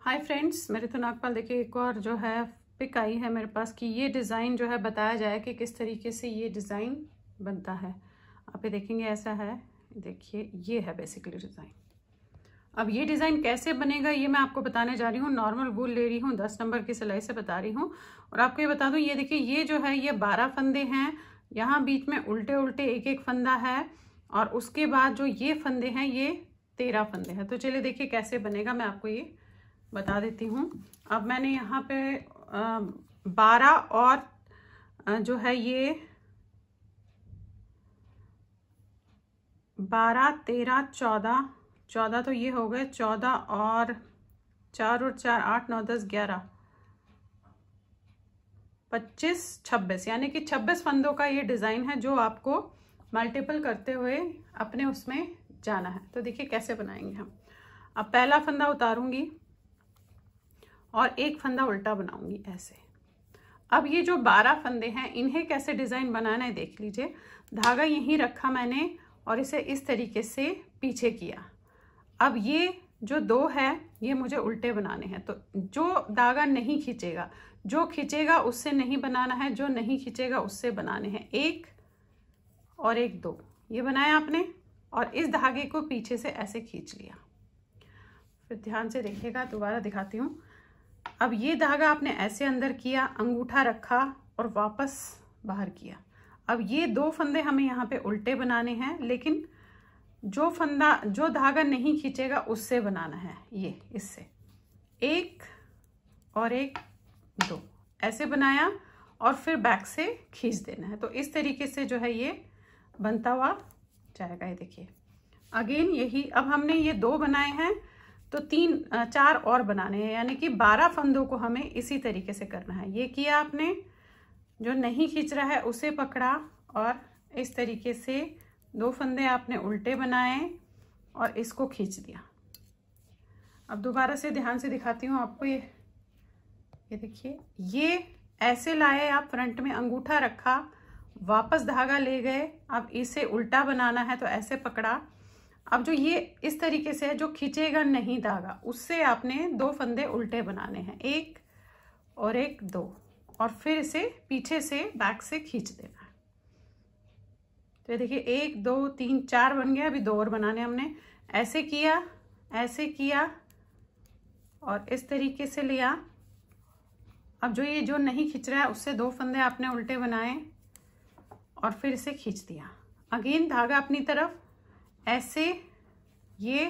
hi friends मेरे तो नागपाल देखिए एक और जो है पिक आई है मेरे पास कि ये डिज़ाइन जो है बताया जाए कि किस तरीके से ये डिज़ाइन बनता है आप ये देखेंगे ऐसा है देखिए ये है बेसिकली डिज़ाइन अब ये डिज़ाइन कैसे बनेगा ये मैं आपको बताने जा रही हूँ नॉर्मल वूल ले रही हूँ दस नंबर की सिलाई से बता रही हूँ और आपको ये बता दूँ ये देखिए ये जो है ये बारह फंदे हैं यहाँ बीच में उल्टे उल्टे एक एक फंदा है और उसके बाद जो ये फंदे हैं ये तेरह फंदे हैं तो चलिए देखिए कैसे बनेगा मैं आपको ये बता देती हूँ अब मैंने यहाँ पे बारह और जो है ये बारह तेरह चौदह चौदह तो ये हो गए चौदह और चार और चार आठ नौ दस ग्यारह पच्चीस छब्बीस यानी कि छब्बीस फंदों का ये डिज़ाइन है जो आपको मल्टीपल करते हुए अपने उसमें जाना है तो देखिए कैसे बनाएंगे हम अब पहला फंदा उतारूंगी और एक फंदा उल्टा बनाऊंगी ऐसे अब ये जो बारह फंदे हैं इन्हें कैसे डिज़ाइन बनाना है देख लीजिए धागा यहीं रखा मैंने और इसे इस तरीके से पीछे किया अब ये जो दो है ये मुझे उल्टे बनाने हैं तो जो धागा नहीं खींचेगा जो खींचेगा उससे नहीं बनाना है जो नहीं खींचेगा उससे बनाने हैं एक और एक दो ये बनाया आपने और इस धागे को पीछे से ऐसे खींच लिया फिर ध्यान से देखिएगा दोबारा दिखाती हूँ अब ये धागा आपने ऐसे अंदर किया अंगूठा रखा और वापस बाहर किया अब ये दो फंदे हमें यहाँ पे उल्टे बनाने हैं लेकिन जो फंदा जो धागा नहीं खींचेगा उससे बनाना है ये इससे एक और एक दो ऐसे बनाया और फिर बैक से खींच देना है तो इस तरीके से जो है ये बनता हुआ जाएगा ये देखिए अगेन यही अब हमने ये दो बनाए हैं तो तीन चार और बनाने हैं यानी कि बारह फंदों को हमें इसी तरीके से करना है ये किया आपने जो नहीं खींच रहा है उसे पकड़ा और इस तरीके से दो फंदे आपने उल्टे बनाए और इसको खींच दिया अब दोबारा से ध्यान से दिखाती हूँ आपको ये ये देखिए ये ऐसे लाए आप फ्रंट में अंगूठा रखा वापस धागा ले गए अब इसे उल्टा बनाना है तो ऐसे पकड़ा अब जो ये इस तरीके से है जो खींचेगा नहीं धागा उससे आपने दो फंदे उल्टे बनाने हैं एक और एक दो और फिर इसे पीछे से बैक से खींच देना है तो ये देखिए एक दो तीन चार बन गया अभी दो और बनाने हमने ऐसे किया ऐसे किया और इस तरीके से लिया अब जो ये जो नहीं खिंच रहा है उससे दो फंदे आपने उल्टे बनाए और फिर इसे खींच दिया अगेन धागा अपनी तरफ ऐसे ये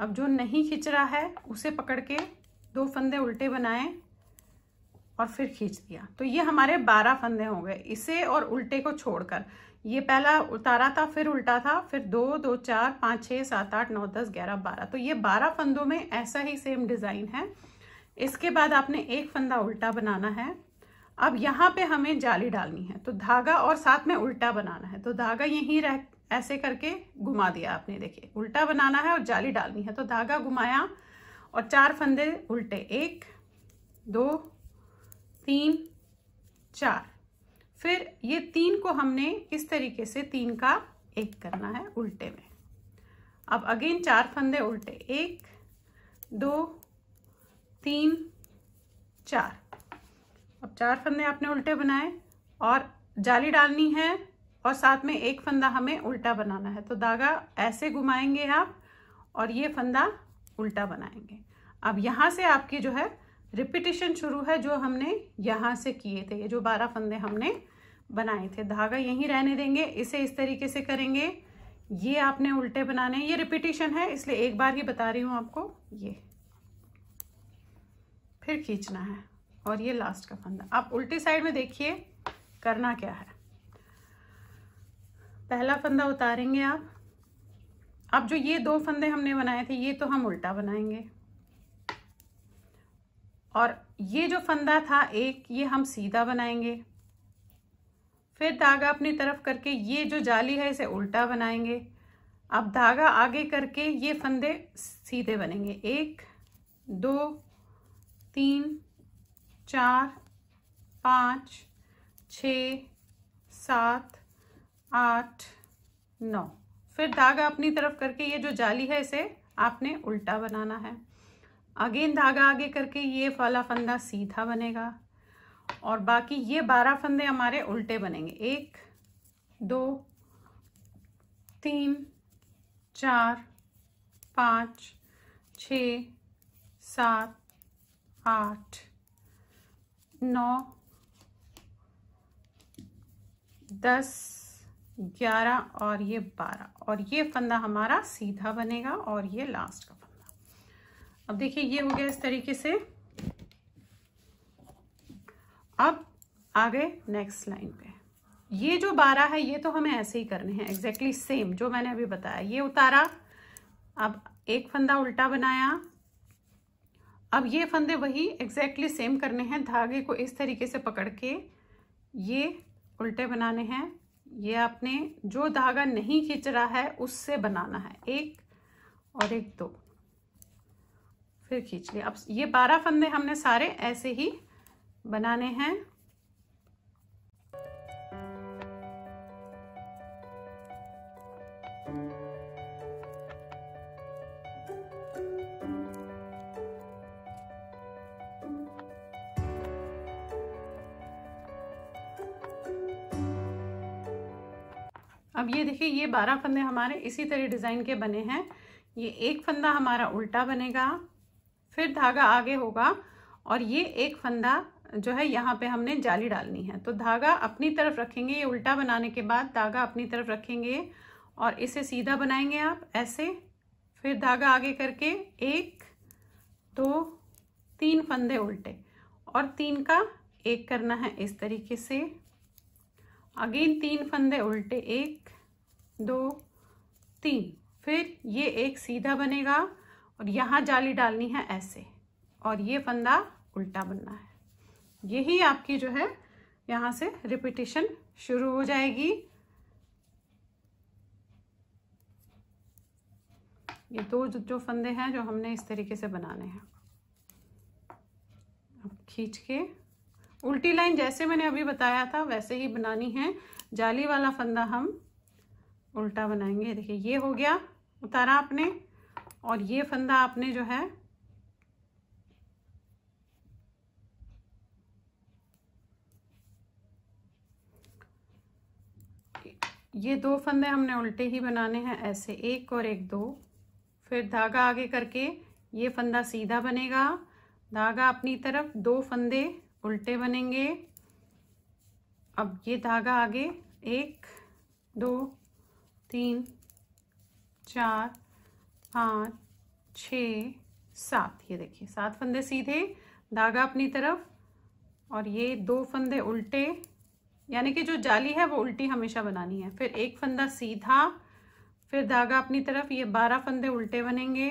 अब जो नहीं खींच रहा है उसे पकड़ के दो फंदे उल्टे बनाए और फिर खींच दिया तो ये हमारे बारह फंदे हो गए इसे और उल्टे को छोड़कर ये पहला उतारा था फिर उल्टा था फिर दो दो चार पाँच छः सात आठ नौ दस ग्यारह बारह तो ये बारह फंदों में ऐसा ही सेम डिज़ाइन है इसके बाद आपने एक फंदा उल्टा बनाना है अब यहाँ पे हमें जाली डालनी है तो धागा और साथ में उल्टा बनाना है तो धागा यहीं रह ऐसे करके घुमा दिया आपने देखिए उल्टा बनाना है और जाली डालनी है तो धागा घुमाया और चार फंदे उल्टे एक दो तीन चार फिर ये तीन को हमने इस तरीके से तीन का एक करना है उल्टे में अब अगेन चार फंदे उल्टे एक दो तीन चार अब चार फंदे आपने उल्टे बनाए और जाली डालनी है और साथ में एक फंदा हमें उल्टा बनाना है तो धागा ऐसे घुमाएंगे आप और ये फंदा उल्टा बनाएंगे अब यहाँ से आपकी जो है रिपीटिशन शुरू है जो हमने यहाँ से किए थे ये जो बारह फंदे हमने बनाए थे धागा यहीं रहने देंगे इसे इस तरीके से करेंगे ये आपने उल्टे बनाने ये रिपीटिशन है इसलिए एक बार ही बता रही हूँ आपको ये फिर खींचना है और ये लास्ट का फंदा आप उल्टी साइड में देखिए करना क्या है पहला फंदा उतारेंगे आप अब जो ये दो फंदे हमने बनाए थे ये तो हम उल्टा बनाएंगे और ये जो फंदा था एक ये हम सीधा बनाएंगे फिर धागा अपनी तरफ करके ये जो जाली है इसे उल्टा बनाएंगे अब धागा आगे करके ये फंदे सीधे बनेंगे एक दो तीन चार पाँच छ सात आठ नौ फिर धागा अपनी तरफ करके ये जो जाली है इसे आपने उल्टा बनाना है अगेन धागा आगे करके ये वाला फंदा सीधा बनेगा और बाकी ये बारह फंदे हमारे उल्टे बनेंगे एक दो तीन चार पाँच छ सात आठ नौ दस ग्यारह और ये बारह और ये फंदा हमारा सीधा बनेगा और ये लास्ट का फंदा अब देखिए ये हो गया इस तरीके से अब आ गए नेक्स्ट लाइन पे ये जो बारह है ये तो हमें ऐसे ही करने हैं एग्जैक्टली सेम जो मैंने अभी बताया ये उतारा अब एक फंदा उल्टा बनाया अब ये फंदे वही एग्जैक्टली सेम करने हैं धागे को इस तरीके से पकड़ के ये उल्टे बनाने हैं ये आपने जो धागा नहीं खींच रहा है उससे बनाना है एक और एक दो फिर खींच लिया अब ये बारह फंदे हमने सारे ऐसे ही बनाने हैं अब ये देखिए ये बारह फंदे हमारे इसी तरह डिज़ाइन के बने हैं ये एक फंदा हमारा उल्टा बनेगा फिर धागा आगे होगा और ये एक फंदा जो है यहाँ पे हमने जाली डालनी है तो धागा अपनी तरफ रखेंगे ये उल्टा बनाने के बाद धागा अपनी तरफ रखेंगे और इसे सीधा बनाएंगे आप ऐसे फिर धागा आगे करके एक दो तीन फंदे उल्टे और तीन का एक करना है इस तरीके से अगेन तीन फंदे उल्टे एक दो तीन फिर ये एक सीधा बनेगा और यहाँ जाली डालनी है ऐसे और ये फंदा उल्टा बनना है यही आपकी जो है यहाँ से रिपीटेशन शुरू हो जाएगी ये दो जो, जो फंदे हैं जो हमने इस तरीके से बनाने हैं अब खींच के उल्टी लाइन जैसे मैंने अभी बताया था वैसे ही बनानी है जाली वाला फंदा हम उल्टा बनाएंगे देखिए ये हो गया उतारा आपने और ये फंदा आपने जो है ये दो फंदे हमने उल्टे ही बनाने हैं ऐसे एक और एक दो फिर धागा आगे करके ये फंदा सीधा बनेगा धागा अपनी तरफ दो फंदे उल्टे बनेंगे अब ये धागा आगे एक दो तीन चार पाँच छ सात ये देखिए सात फंदे सीधे धागा अपनी तरफ और ये दो फंदे उल्टे यानी कि जो जाली है वो उल्टी हमेशा बनानी है फिर एक फंदा सीधा फिर धागा अपनी तरफ ये बारह फंदे उल्टे बनेंगे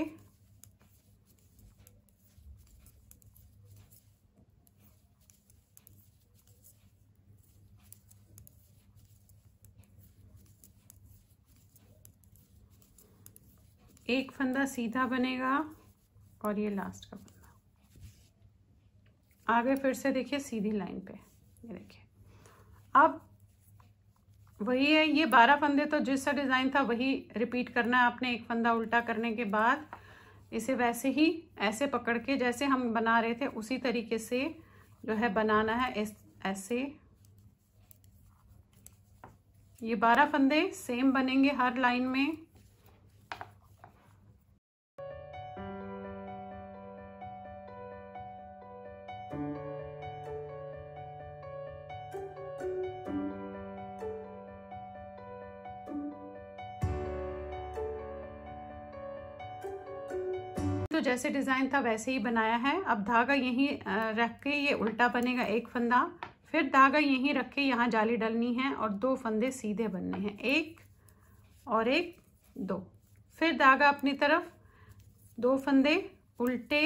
एक फंदा सीधा बनेगा और ये लास्ट का फंदा आगे फिर से देखिए सीधी लाइन पे ये देखिए अब वही है ये बारह फंदे तो जिसका डिज़ाइन था वही रिपीट करना है आपने एक फंदा उल्टा करने के बाद इसे वैसे ही ऐसे पकड़ के जैसे हम बना रहे थे उसी तरीके से जो है बनाना है इस ऐसे ये बारह फंदे सेम बनेंगे हर लाइन में जैसे डिज़ाइन था वैसे ही बनाया है अब धागा यहीं रख के ये उल्टा बनेगा एक फंदा फिर धागा यहीं रख के यहाँ जाली डालनी है और दो फंदे सीधे बनने हैं एक और एक दो फिर धागा अपनी तरफ दो फंदे उल्टे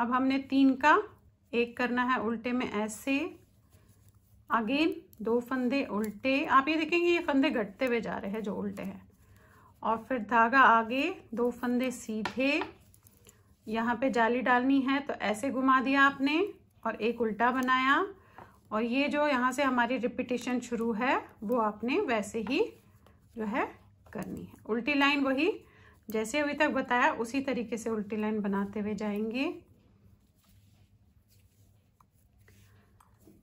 अब हमने तीन का एक करना है उल्टे में ऐसे अगेन दो फंदे उल्टे आप ये देखेंगे ये फंदे घटते हुए जा रहे हैं जो उल्टे हैं और फिर धागा आगे दो फंदे सीधे यहाँ पे जाली डालनी है तो ऐसे घुमा दिया आपने और एक उल्टा बनाया और ये जो यहाँ से हमारी रिपीटेशन शुरू है वो आपने वैसे ही जो है करनी है उल्टी लाइन वही जैसे अभी तक बताया उसी तरीके से उल्टी लाइन बनाते हुए जाएंगे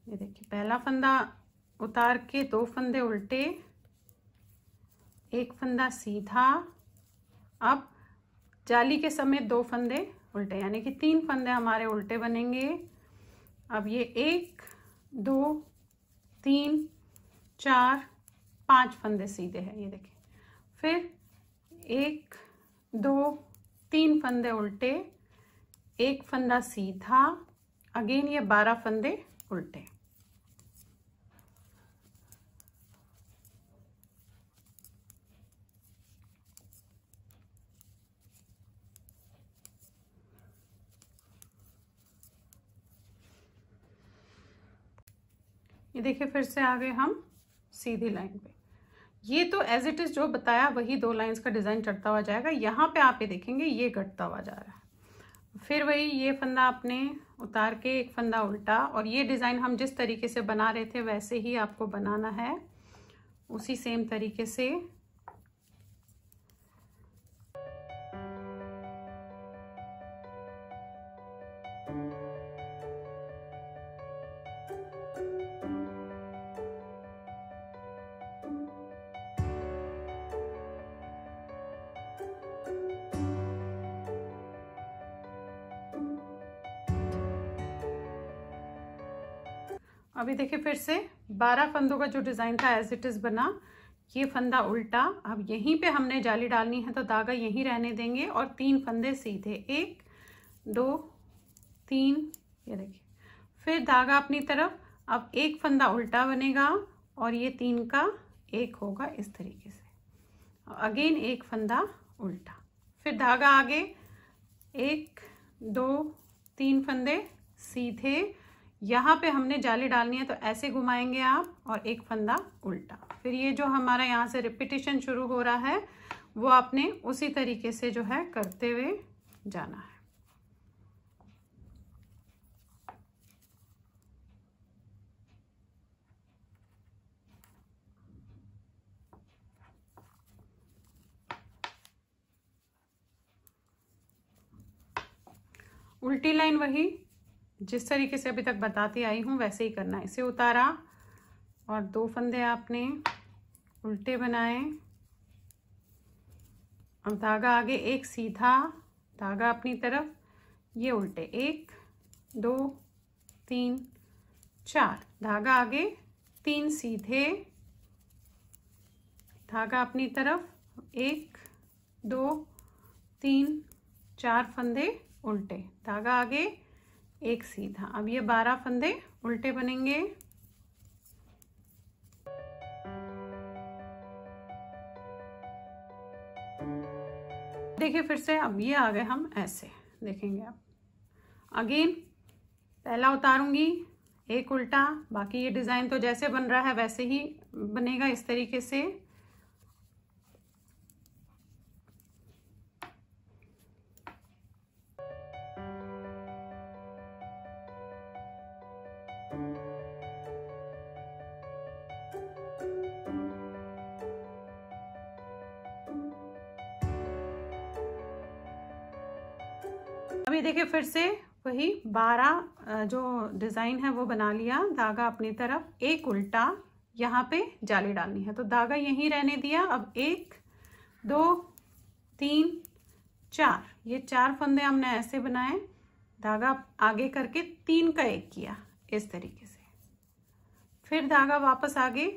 ये देखिए पहला फंदा उतार के दो फंदे उल्टे एक फंदा सीधा अब जाली के समेत दो फंदे उल्टे यानी कि तीन फंदे हमारे उल्टे बनेंगे अब ये एक दो तीन चार पांच फंदे सीधे हैं ये देखिए फिर एक दो तीन फंदे उल्टे एक फंदा सीधा अगेन ये बारह फंदे उल्टे ये देखिए फिर से आ गए हम सीधी लाइन पे ये तो एज इट इज़ जो बताया वही दो लाइंस का डिज़ाइन चढ़ता हुआ जाएगा यहाँ पे आप ये देखेंगे ये घटता हुआ जा रहा है फिर वही ये फंदा आपने उतार के एक फंदा उल्टा और ये डिज़ाइन हम जिस तरीके से बना रहे थे वैसे ही आपको बनाना है उसी सेम तरीके से अभी देखिए फिर से बारह फंदों का जो डिज़ाइन था एज इट इज़ बना ये फंदा उल्टा अब यहीं पे हमने जाली डालनी है तो धागा यहीं रहने देंगे और तीन फंदे सीधे एक दो तीन ये देखिए फिर धागा अपनी तरफ अब एक फंदा उल्टा बनेगा और ये तीन का एक होगा इस तरीके से अगेन एक फंदा उल्टा फिर धागा आगे एक दो तीन फंदे सीधे यहाँ पे हमने जाली डालनी है तो ऐसे घुमाएंगे आप और एक फंदा उल्टा फिर ये जो हमारा यहाँ से रिपीटेशन शुरू हो रहा है वो आपने उसी तरीके से जो है करते हुए जाना है उल्टी लाइन वही जिस तरीके से अभी तक बताती आई हूँ वैसे ही करना है इसे उतारा और दो फंदे आपने उल्टे बनाए अब धागा आगे एक सीधा धागा अपनी तरफ ये उल्टे एक दो तीन चार धागा आगे तीन सीधे धागा अपनी तरफ एक दो तीन चार फंदे उल्टे धागा आगे एक सीधा अब ये बारह फंदे उल्टे बनेंगे देखिए फिर से अब ये आ गए हम ऐसे देखेंगे आप अगेन पहला उतारूंगी एक उल्टा बाकी ये डिज़ाइन तो जैसे बन रहा है वैसे ही बनेगा इस तरीके से मैंने देखे फिर से वही बारह जो डिज़ाइन है वो बना लिया धागा अपनी तरफ एक उल्टा यहाँ पे जाली डालनी है तो धागा यहीं रहने दिया अब एक दो तीन चार ये चार फंदे हमने ऐसे बनाए धागा आगे करके तीन का एक किया इस तरीके से फिर धागा वापस आगे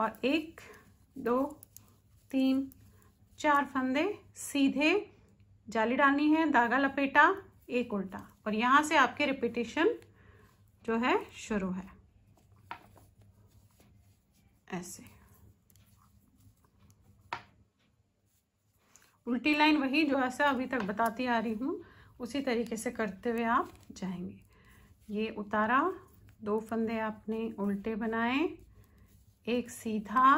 और एक दो तीन चार फंदे सीधे जाली डालनी है धागा लपेटा एक उल्टा और यहाँ से आपके रिपीटेशन जो है शुरू है ऐसे उल्टी लाइन वही जो ऐसे अभी तक बताती आ रही हूँ उसी तरीके से करते हुए आप जाएंगे ये उतारा दो फंदे आपने उल्टे बनाए एक सीधा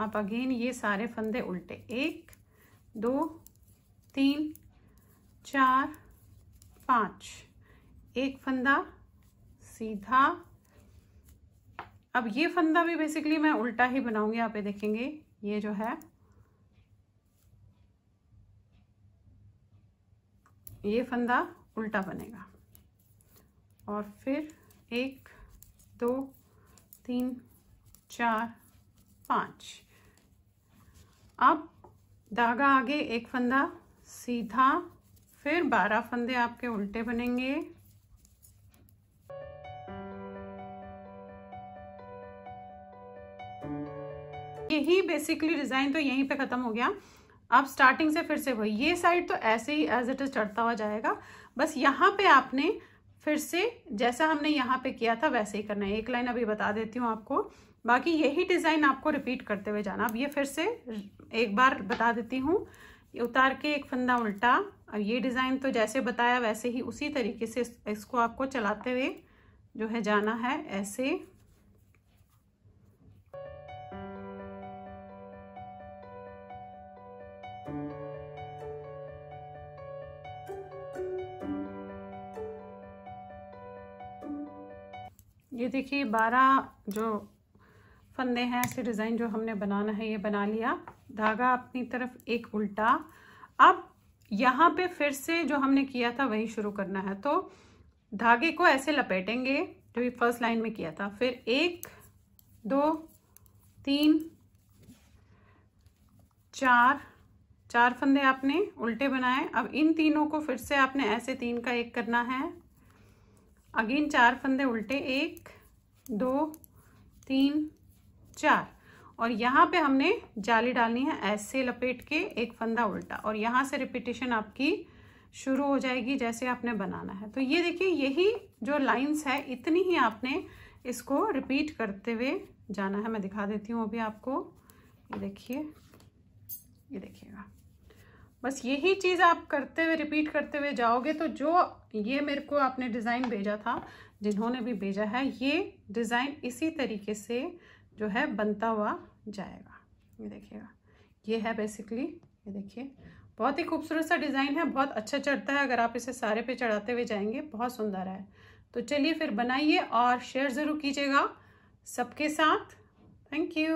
आप अगेन ये सारे फंदे उल्टे एक दो तीन चार पाँच एक फंदा सीधा अब ये फंदा भी बेसिकली मैं उल्टा ही बनाऊंगी आप ये देखेंगे ये जो है ये फंदा उल्टा बनेगा और फिर एक दो तीन चार पाँच अब धागा आगे एक फंदा सीधा फिर बारह फंदे आपके उल्टे बनेंगे यही बेसिकली डिजाइन तो यहीं पे खत्म हो गया आप स्टार्टिंग से फिर से वही ये साइड तो ऐसे ही एज इट इज चढ़ता हुआ जाएगा बस यहाँ पे आपने फिर से जैसा हमने यहाँ पे किया था वैसे ही करना है एक लाइन अभी बता देती हूँ आपको बाकी यही डिज़ाइन आपको रिपीट करते हुए जाना अब ये फिर से एक बार बता देती हूँ उतार के एक फंदा उल्टा अब ये डिज़ाइन तो जैसे बताया वैसे ही उसी तरीके से इसको आपको चलाते हुए जो है जाना है ऐसे ये देखिए बारह जो फंदे हैं ऐसे डिज़ाइन जो हमने बनाना है ये बना लिया धागा अपनी तरफ एक उल्टा अब यहाँ पे फिर से जो हमने किया था वही शुरू करना है तो धागे को ऐसे लपेटेंगे जो भी फर्स्ट लाइन में किया था फिर एक दो तीन चार चार फंदे आपने उल्टे बनाए अब इन तीनों को फिर से आपने ऐसे तीन का एक करना है अगेन चार फंदे उल्टे एक दो तीन चार और यहाँ पे हमने जाली डालनी है ऐसे लपेट के एक फंदा उल्टा और यहाँ से रिपीटेशन आपकी शुरू हो जाएगी जैसे आपने बनाना है तो ये देखिए यही जो लाइंस है इतनी ही आपने इसको रिपीट करते हुए जाना है मैं दिखा देती हूँ अभी आपको ये देखिए ये देखिएगा बस यही चीज़ आप करते हुए रिपीट करते हुए जाओगे तो जो ये मेरे को आपने डिज़ाइन भेजा था जिन्होंने भी भेजा है ये डिज़ाइन इसी तरीके से जो है बनता हुआ जाएगा ये देखिएगा ये है बेसिकली ये देखिए बहुत ही खूबसूरत सा डिज़ाइन है बहुत अच्छा चढ़ता है अगर आप इसे सारे पे चढ़ाते हुए जाएंगे बहुत सुंदर है तो चलिए फिर बनाइए और शेयर ज़रूर कीजिएगा सबके साथ थैंक यू